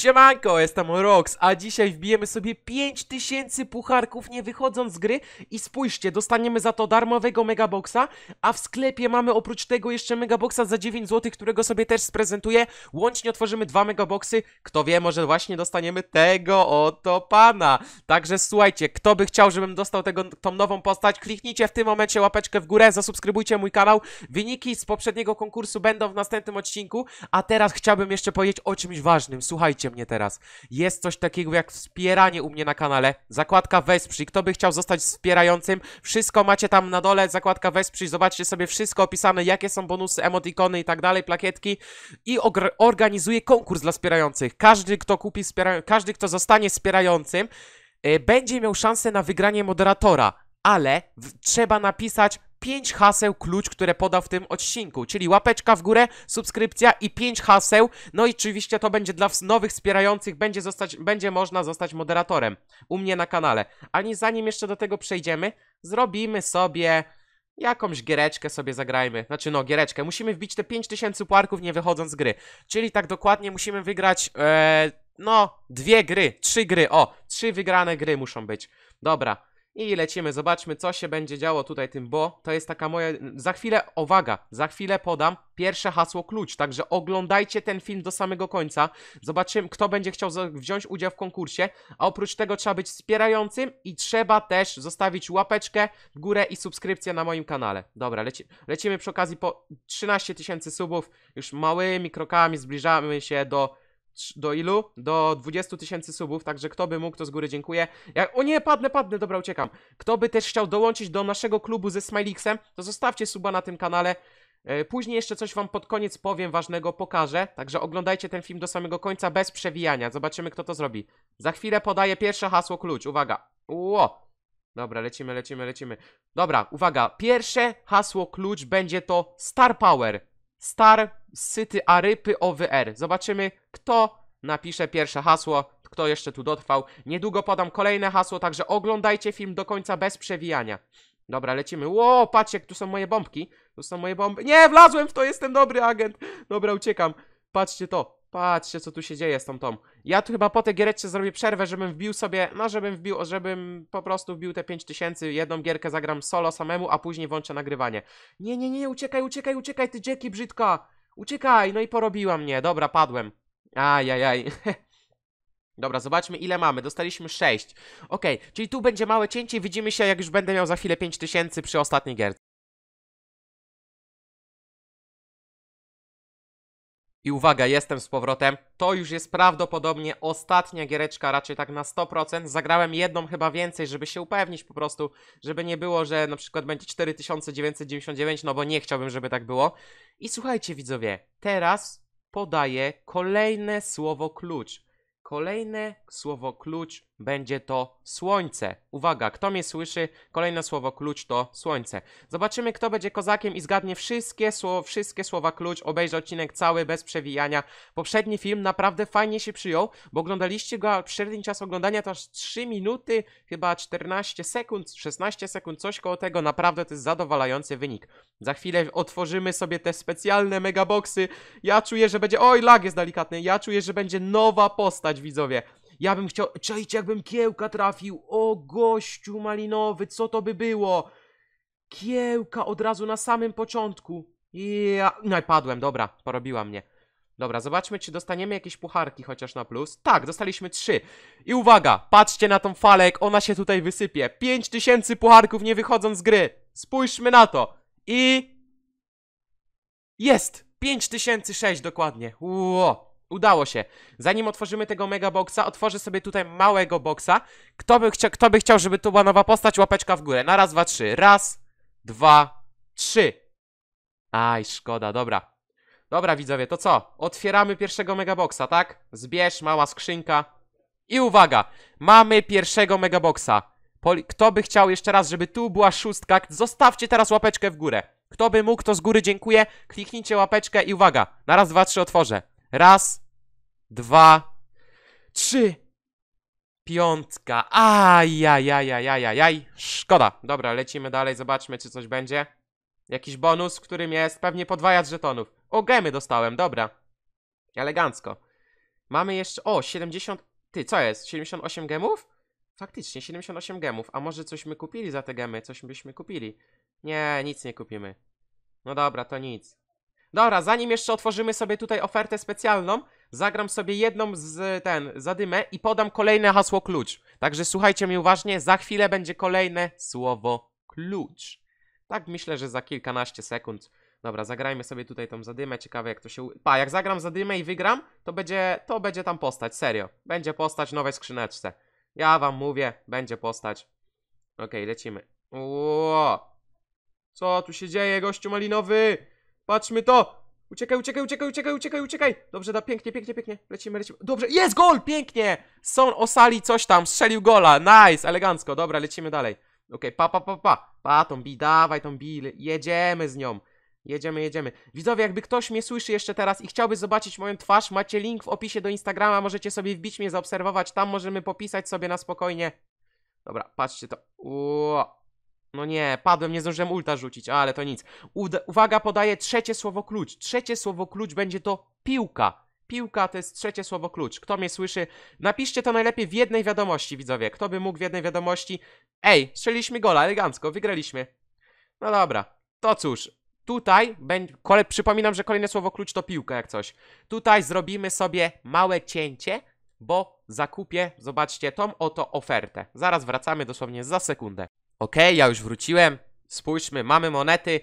Siemanko, jestem Rox, a dzisiaj wbijemy sobie 5000 pucharków nie wychodząc z gry i spójrzcie, dostaniemy za to darmowego megaboxa, a w sklepie mamy oprócz tego jeszcze megaboxa za 9 zł, którego sobie też sprezentuję. Łącznie otworzymy dwa megaboxy, kto wie, może właśnie dostaniemy tego oto pana. Także słuchajcie, kto by chciał, żebym dostał tego, tą nową postać, kliknijcie w tym momencie łapeczkę w górę, zasubskrybujcie mój kanał. Wyniki z poprzedniego konkursu będą w następnym odcinku, a teraz chciałbym jeszcze powiedzieć o czymś ważnym, słuchajcie mnie teraz. Jest coś takiego jak wspieranie u mnie na kanale. Zakładka wesprzyj. Kto by chciał zostać wspierającym? Wszystko macie tam na dole, zakładka wesprzyj. Zobaczcie sobie wszystko opisane, jakie są bonusy, emotikony i tak dalej, plakietki. I organizuję konkurs dla wspierających. Każdy, kto kupi każdy, kto zostanie wspierającym, yy, będzie miał szansę na wygranie moderatora ale trzeba napisać 5 haseł klucz, które podał w tym odcinku, czyli łapeczka w górę, subskrypcja i 5 haseł. No i oczywiście to będzie dla nowych wspierających, będzie, zostać, będzie można zostać moderatorem u mnie na kanale. Ani zanim jeszcze do tego przejdziemy, zrobimy sobie jakąś giereczkę sobie zagrajmy. Znaczy no, giereczkę. Musimy wbić te 5000 puarków nie wychodząc z gry. Czyli tak dokładnie musimy wygrać, ee, no, dwie gry, trzy gry, o, trzy wygrane gry muszą być. Dobra, i lecimy, zobaczmy co się będzie działo tutaj tym bo. To jest taka moja... Za chwilę, uwaga, za chwilę podam pierwsze hasło klucz. Także oglądajcie ten film do samego końca. Zobaczymy, kto będzie chciał wziąć udział w konkursie. A oprócz tego trzeba być wspierającym i trzeba też zostawić łapeczkę w górę i subskrypcję na moim kanale. Dobra, leci lecimy przy okazji po 13 tysięcy subów. Już małymi krokami zbliżamy się do do ilu? Do 20 tysięcy subów, także kto by mógł, to z góry dziękuję. Ja... O nie, padnę, padnę, dobra, uciekam. Kto by też chciał dołączyć do naszego klubu ze Smilixem, to zostawcie suba na tym kanale. E, później jeszcze coś wam pod koniec powiem, ważnego pokażę, także oglądajcie ten film do samego końca bez przewijania. Zobaczymy, kto to zrobi. Za chwilę podaję pierwsze hasło klucz, uwaga. Ło! Dobra, lecimy, lecimy, lecimy. Dobra, uwaga, pierwsze hasło klucz będzie to Star Power. Star syty arypy OWR. Zobaczymy, kto napisze pierwsze hasło, kto jeszcze tu dotrwał. Niedługo podam kolejne hasło, także oglądajcie film do końca bez przewijania. Dobra, lecimy. Ło, patrzcie, tu są moje bombki. Tu są moje bomby. Nie, wlazłem w to, jestem dobry agent. Dobra, uciekam. Patrzcie to. Patrzcie, co tu się dzieje z tą tą. Ja tu chyba po tej giereczce zrobię przerwę, żebym wbił sobie, no żebym wbił, żebym po prostu wbił te 5000, jedną gierkę zagram solo samemu, a później włączę nagrywanie. Nie, nie, nie, uciekaj, uciekaj, uciekaj, ty dzieki brzydka. Uciekaj, no i porobiła mnie. Dobra, padłem. Ajajaj. Dobra, zobaczmy ile mamy. Dostaliśmy 6. Ok, czyli tu będzie małe cięcie i widzimy się, jak już będę miał za chwilę 5000 przy ostatniej gierce. I uwaga, jestem z powrotem. To już jest prawdopodobnie ostatnia giereczka, raczej tak na 100%. Zagrałem jedną chyba więcej, żeby się upewnić po prostu, żeby nie było, że na przykład będzie 4999, no bo nie chciałbym, żeby tak było. I słuchajcie widzowie, teraz podaję kolejne słowo klucz. Kolejne słowo klucz będzie to słońce. Uwaga, kto mnie słyszy, kolejne słowo klucz to słońce. Zobaczymy, kto będzie kozakiem i zgadnie wszystkie, sło wszystkie słowa klucz, obejrzy odcinek cały bez przewijania. Poprzedni film naprawdę fajnie się przyjął, bo oglądaliście go, średni czas oglądania to aż 3 minuty, chyba 14 sekund, 16 sekund, coś koło tego, naprawdę to jest zadowalający wynik. Za chwilę otworzymy sobie te specjalne megaboxy. Ja czuję, że będzie, oj lag jest delikatny, ja czuję, że będzie nowa postać widzowie. Ja bym chciał... Czajcie, jakbym kiełka trafił. O, gościu malinowy, co to by było? Kiełka od razu na samym początku. Ja... No i padłem, dobra, porobiła mnie. Dobra, zobaczmy, czy dostaniemy jakieś pucharki chociaż na plus. Tak, dostaliśmy trzy. I uwaga, patrzcie na tą falę, jak ona się tutaj wysypie. tysięcy pucharków nie wychodząc z gry. Spójrzmy na to. I... Jest! 5006 dokładnie. Ło! Udało się. Zanim otworzymy tego mega boxa, otworzę sobie tutaj małego boxa. Kto by, chcia, kto by chciał, żeby tu była nowa postać, łapeczka w górę. Na raz, dwa, trzy. Raz, dwa, trzy. Aj, szkoda, dobra. Dobra, widzowie, to co? Otwieramy pierwszego boxa, tak? Zbierz, mała skrzynka. I uwaga, mamy pierwszego megaboxa. Poli Kto by chciał jeszcze raz, żeby tu była szóstka, zostawcie teraz łapeczkę w górę. Kto by mógł, to z góry dziękuję. Kliknijcie łapeczkę i uwaga, na raz, dwa, trzy otworzę. Raz, dwa, trzy. Piątka. Ajajajajajajaj. Szkoda. Dobra, lecimy dalej, zobaczmy czy coś będzie. Jakiś bonus, którym jest pewnie podwajacz żetonów. O, gemy dostałem, dobra. Elegancko. Mamy jeszcze... O, 70... Ty, co jest? 78 gemów? Faktycznie, 78 gemów. A może coś my kupili za te gemy? Coś byśmy kupili. Nie, nic nie kupimy. No dobra, to nic. Dobra, zanim jeszcze otworzymy sobie tutaj ofertę specjalną, zagram sobie jedną z ten, zadymę i podam kolejne hasło klucz. Także słuchajcie mi uważnie, za chwilę będzie kolejne słowo klucz. Tak myślę, że za kilkanaście sekund. Dobra, zagrajmy sobie tutaj tą zadymę, ciekawe jak to się... Pa, jak zagram zadymę i wygram, to będzie, to będzie tam postać, serio. Będzie postać nowej skrzyneczce. Ja wam mówię, będzie postać. Okej, okay, lecimy. Ło! Co tu się dzieje, gościu malinowy? Patrzmy to! Uciekaj, uciekaj, uciekaj, uciekaj, uciekaj, uciekaj! Dobrze, da, pięknie, pięknie, pięknie. Lecimy, lecimy. Dobrze, jest gol! Pięknie! Son osali coś tam, strzelił gola. Nice, elegancko. Dobra, lecimy dalej. Okej, okay, pa, pa, pa, pa. Pa, tą bi, dawaj tą bi. Jedziemy z nią. Jedziemy, jedziemy. Widzowie, jakby ktoś mnie słyszy jeszcze teraz i chciałby zobaczyć moją twarz, macie link w opisie do Instagrama, możecie sobie wbić mnie, zaobserwować. Tam możemy popisać sobie na spokojnie. Dobra, patrzcie to. Uuu. No nie, padłem, nie zdążyłem ulta rzucić, ale to nic. Uda uwaga, podaję trzecie słowo klucz. Trzecie słowo klucz będzie to piłka. Piłka to jest trzecie słowo klucz. Kto mnie słyszy, napiszcie to najlepiej w jednej wiadomości, widzowie. Kto by mógł w jednej wiadomości... Ej, strzeliśmy gola, elegancko, wygraliśmy. No dobra, to cóż. Tutaj, będzie, przypominam, że kolejne słowo klucz to piłka jak coś. Tutaj zrobimy sobie małe cięcie, bo zakupię, zobaczcie, tą oto ofertę. Zaraz wracamy dosłownie za sekundę. Ok, ja już wróciłem. Spójrzmy, mamy monety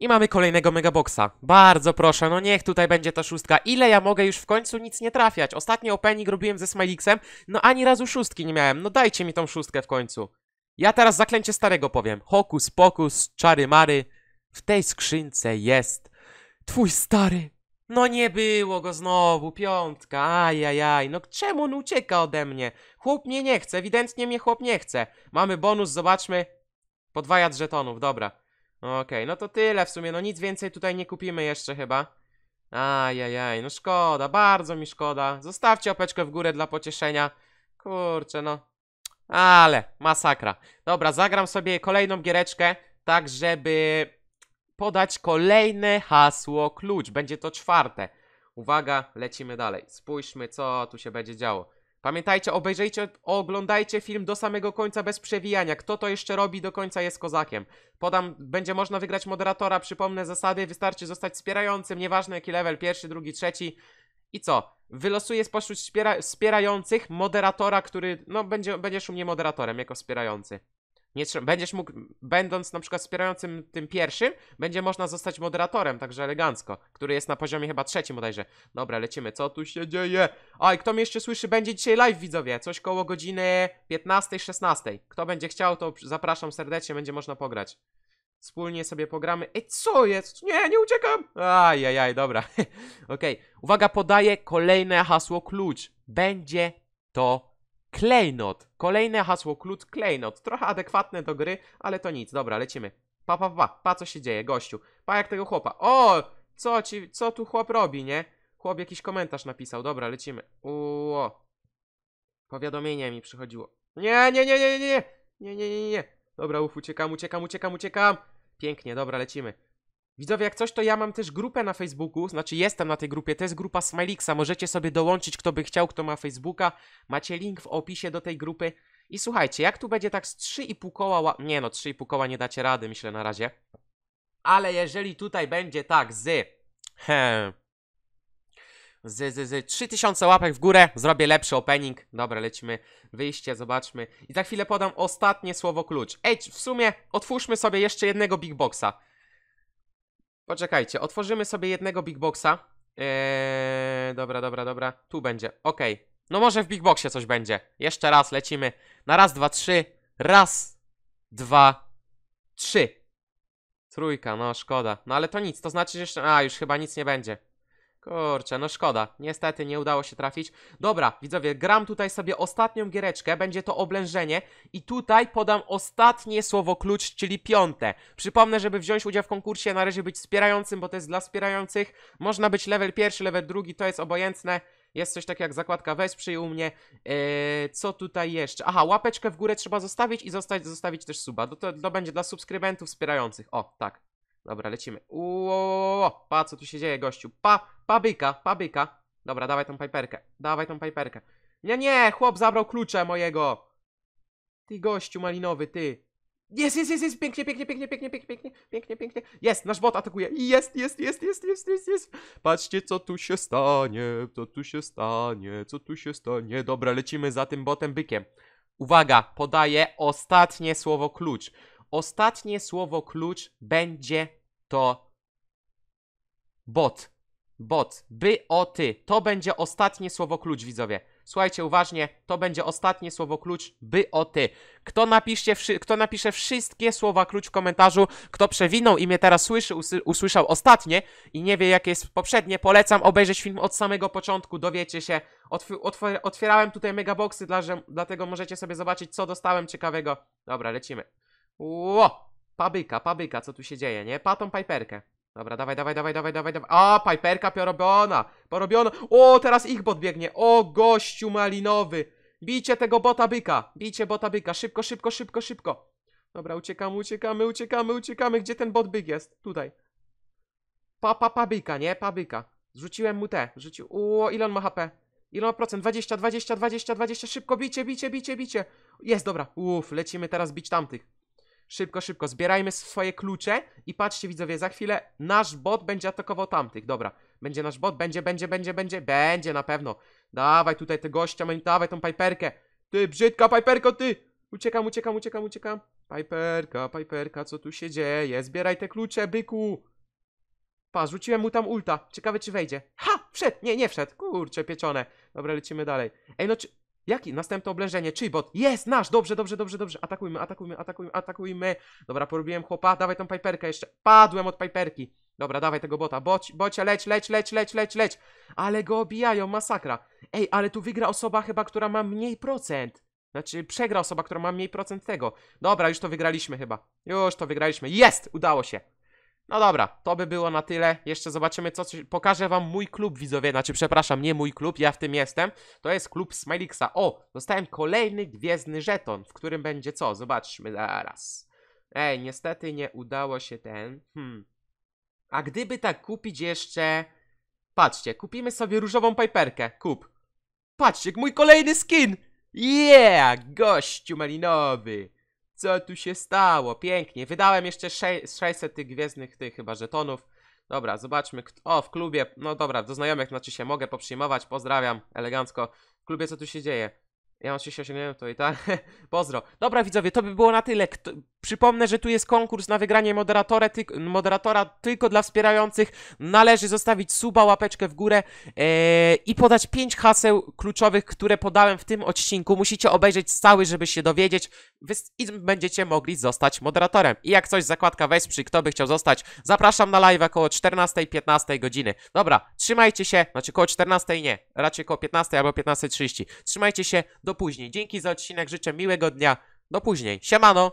i mamy kolejnego megaboxa. Bardzo proszę, no niech tutaj będzie ta szóstka. Ile ja mogę już w końcu nic nie trafiać? Ostatni opening robiłem ze Smilixem, no ani razu szóstki nie miałem. No dajcie mi tą szóstkę w końcu. Ja teraz zaklęcie starego powiem. Hokus pokus, czary mary. W tej skrzynce jest twój stary. No nie było go znowu, piątka, ajajaj, no czemu on ucieka ode mnie? Chłop mnie nie chce, ewidentnie mnie chłop nie chce. Mamy bonus, zobaczmy, Podwajać żetonów, dobra. Okej, okay, no to tyle w sumie, no nic więcej tutaj nie kupimy jeszcze chyba. Ajajaj, no szkoda, bardzo mi szkoda. Zostawcie opeczkę w górę dla pocieszenia. Kurczę, no. Ale, masakra. Dobra, zagram sobie kolejną giereczkę, tak żeby podać kolejne hasło klucz. Będzie to czwarte. Uwaga, lecimy dalej. Spójrzmy, co tu się będzie działo. Pamiętajcie, obejrzyjcie, oglądajcie film do samego końca bez przewijania. Kto to jeszcze robi do końca jest kozakiem. Podam, będzie można wygrać moderatora, przypomnę zasady, wystarczy zostać wspierającym, nieważne jaki level, pierwszy, drugi, trzeci. I co? Wylosuję spośród wspiera wspierających moderatora, który, no, będzie, będziesz u mnie moderatorem jako wspierający nie trzeba, będziesz mógł, będąc na przykład wspierającym tym pierwszym, będzie można zostać moderatorem, także elegancko, który jest na poziomie chyba trzecim bodajże. Dobra, lecimy, co tu się dzieje? Oj, kto mnie jeszcze słyszy, będzie dzisiaj live, widzowie, coś koło godziny 15-16. Kto będzie chciał, to zapraszam serdecznie, będzie można pograć. Wspólnie sobie pogramy. Ej, co jest? Nie, nie uciekam! Ajajaj, dobra. Okej, okay. uwaga, podaję kolejne hasło klucz. Będzie to Klejnot. Kolejne hasło klucz klejnot. Trochę adekwatne do gry, ale to nic. Dobra, lecimy. Pa, pa, pa. Pa, co się dzieje, gościu. Pa, jak tego chłopa. O! Co ci, co tu chłop robi, nie? Chłop jakiś komentarz napisał. Dobra, lecimy. Uo. Powiadomienie mi przychodziło. Nie, nie, nie, nie, nie, nie. Nie, nie, nie, nie. Dobra, uf, uciekam, uciekam, uciekam, uciekam. Pięknie, dobra, lecimy. Widzowie, jak coś, to ja mam też grupę na Facebooku, znaczy jestem na tej grupie, to jest grupa Smiliksa, możecie sobie dołączyć, kto by chciał, kto ma Facebooka, macie link w opisie do tej grupy. I słuchajcie, jak tu będzie tak z 3,5 koła, nie no, 3,5 koła nie dacie rady, myślę na razie. Ale jeżeli tutaj będzie tak z... He, hmm, z, z, z 3000 łapek w górę, zrobię lepszy opening. Dobra, lecimy. Wyjście, zobaczmy. I za chwilę podam ostatnie słowo klucz. Ej, w sumie otwórzmy sobie jeszcze jednego big boxa. Poczekajcie, otworzymy sobie jednego big boxa. Eee, dobra, dobra, dobra. Tu będzie, ok. No może w big boxie coś będzie. Jeszcze raz, lecimy. Na raz, dwa, trzy. Raz, dwa, trzy. Trójka, no szkoda. No ale to nic, to znaczy, że jeszcze... A, już chyba nic nie będzie. Kurczę, no szkoda. Niestety nie udało się trafić. Dobra, widzowie, gram tutaj sobie ostatnią giereczkę, będzie to oblężenie i tutaj podam ostatnie słowo klucz, czyli piąte. Przypomnę, żeby wziąć udział w konkursie, należy być wspierającym, bo to jest dla wspierających. Można być level pierwszy, level drugi, to jest obojętne. Jest coś takiego jak zakładka wesprzyj u mnie. Eee, co tutaj jeszcze? Aha, łapeczkę w górę trzeba zostawić i zostać, zostawić też suba. To, to, to będzie dla subskrybentów wspierających. O, tak. Dobra, lecimy. Uo, pa, co tu się dzieje, gościu? Pa, pa byka, pa byka. Dobra, dawaj tą piperkę, dawaj tą piperkę. Nie, nie, chłop zabrał klucze mojego. Ty gościu malinowy, ty. Jest, jest, jest, jest, pięknie, pięknie, pięknie, pięknie, pięknie, pięknie, pięknie, pięknie. Jest, nasz bot atakuje. Jest, jest, jest, jest, jest, jest, jest. Patrzcie, co tu się stanie, co tu się stanie, co tu się stanie. Dobra, lecimy za tym botem bykiem. Uwaga, podaję ostatnie słowo klucz. Ostatnie słowo klucz będzie to bot. Bot. By o ty. To będzie ostatnie słowo klucz, widzowie. Słuchajcie uważnie, to będzie ostatnie słowo klucz by o ty. Kto, napiszcie, kto napisze wszystkie słowa klucz w komentarzu, kto przewinął i mnie teraz słyszy, usłyszał ostatnie i nie wie jakie jest poprzednie, polecam obejrzeć film od samego początku, dowiecie się. Otw otw otwierałem tutaj megaboxy, dla, dlatego możecie sobie zobaczyć co dostałem ciekawego. Dobra, lecimy. Ło! Pabyka, pabyka, co tu się dzieje, nie? Patą Piperkę. Dobra, dawaj, dawaj, dawaj, dawaj, dawaj, dawaj. A, Piperka porobiona, porobiona. O, teraz ich bot biegnie. O, gościu malinowy. Bicie tego bota byka, bicie bota byka. Szybko, szybko, szybko, szybko. Dobra, uciekamy, uciekamy, uciekamy, uciekamy. Gdzie ten bot byk jest? Tutaj. Pa, pa, pabyka, nie? Pabyka. Zrzuciłem mu te. Rzucił. O, ile on ma HP? Ile ma procent? 20, 20, 20, 20. Szybko bicie, bicie, bicie, bicie. Jest, dobra. Uff, lecimy teraz bić tamtych. Szybko, szybko, zbierajmy swoje klucze i patrzcie widzowie, za chwilę nasz bot będzie atakował tamtych, dobra. Będzie nasz bot, będzie, będzie, będzie, będzie, będzie na pewno. Dawaj tutaj te gościa, main, dawaj tą Piperkę. Ty, brzydka Piperko, ty! Uciekam, uciekam, uciekam, uciekam. Piperka, Piperka, co tu się dzieje? Zbieraj te klucze, byku! Pa, rzuciłem mu tam ulta. Ciekawe, czy wejdzie. Ha! Wszedł! Nie, nie wszedł. Kurczę, pieczone. Dobra, lecimy dalej. Ej, no czy... Jaki? Następne oblężenie. bot Jest! Nasz! Dobrze, dobrze, dobrze, dobrze. Atakujmy, atakujmy, atakujmy, atakujmy. Dobra, porobiłem chłopa. Dawaj tą Piperkę jeszcze. Padłem od Piperki. Dobra, dawaj tego bota. Boć, bocie, leć, leć, leć, leć, leć, leć. Ale go obijają, masakra. Ej, ale tu wygra osoba chyba, która ma mniej procent. Znaczy, przegra osoba, która ma mniej procent tego. Dobra, już to wygraliśmy chyba. Już to wygraliśmy. Jest! Udało się. No dobra, to by było na tyle. Jeszcze zobaczymy, co pokażę wam mój klub, widzowie. Znaczy, przepraszam, nie mój klub, ja w tym jestem. To jest klub Smiliksa. O, dostałem kolejny gwiezdny żeton, w którym będzie co? Zobaczmy zaraz. Ej, niestety nie udało się ten. Hmm. A gdyby tak kupić jeszcze... Patrzcie, kupimy sobie różową piperkę. Kup. Patrzcie, mój kolejny skin! Yeah, gościu malinowy. Co tu się stało? Pięknie. Wydałem jeszcze 600 tych gwiezdnych tych chyba żetonów. Dobra, zobaczmy. O, w klubie. No dobra, do znajomych znaczy się mogę poprzyjmować. Pozdrawiam elegancko. W klubie co tu się dzieje? Ja oczywiście osiągnąłem to i tak. Pozdro. Dobra widzowie, to by było na tyle. Kto... Przypomnę, że tu jest konkurs na wygranie moderatora, ty... moderatora tylko dla wspierających. Należy zostawić suba, łapeczkę w górę e, i podać 5 haseł kluczowych, które podałem w tym odcinku. Musicie obejrzeć cały, żeby się dowiedzieć Wy... i będziecie mogli zostać moderatorem. I jak coś zakładka wesprzyj, kto by chciał zostać, zapraszam na live około 14-15 godziny. Dobra, trzymajcie się, znaczy około 14 nie, raczej około 15 albo 15.30. Trzymajcie się, do później. Dzięki za odcinek, życzę miłego dnia. Do później. Siemano!